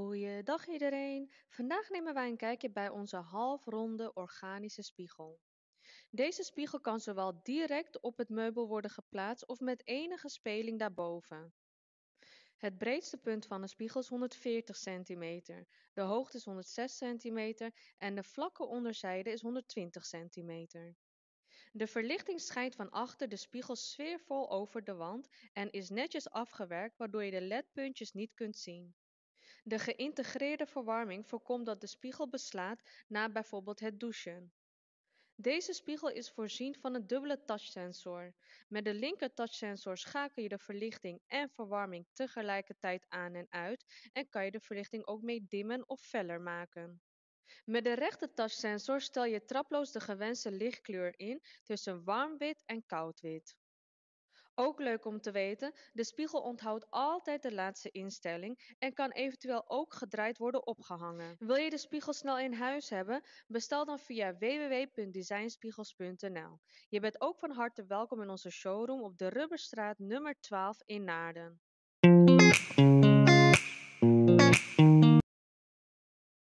Goeiedag iedereen! Vandaag nemen wij een kijkje bij onze halfronde organische spiegel. Deze spiegel kan zowel direct op het meubel worden geplaatst of met enige speling daarboven. Het breedste punt van de spiegel is 140 cm, de hoogte is 106 cm en de vlakke onderzijde is 120 cm. De verlichting schijnt van achter de spiegel sfeervol over de wand en is netjes afgewerkt waardoor je de ledpuntjes niet kunt zien. De geïntegreerde verwarming voorkomt dat de spiegel beslaat na bijvoorbeeld het douchen. Deze spiegel is voorzien van een dubbele touchsensor. Met de linker touchsensor schakel je de verlichting en verwarming tegelijkertijd aan en uit en kan je de verlichting ook mee dimmen of feller maken. Met de rechter touchsensor stel je traploos de gewenste lichtkleur in tussen warm wit en koud wit. Ook leuk om te weten, de spiegel onthoudt altijd de laatste instelling en kan eventueel ook gedraaid worden opgehangen. Wil je de spiegel snel in huis hebben? Bestel dan via www.designspiegels.nl. Je bent ook van harte welkom in onze showroom op de Rubberstraat nummer 12 in Naarden.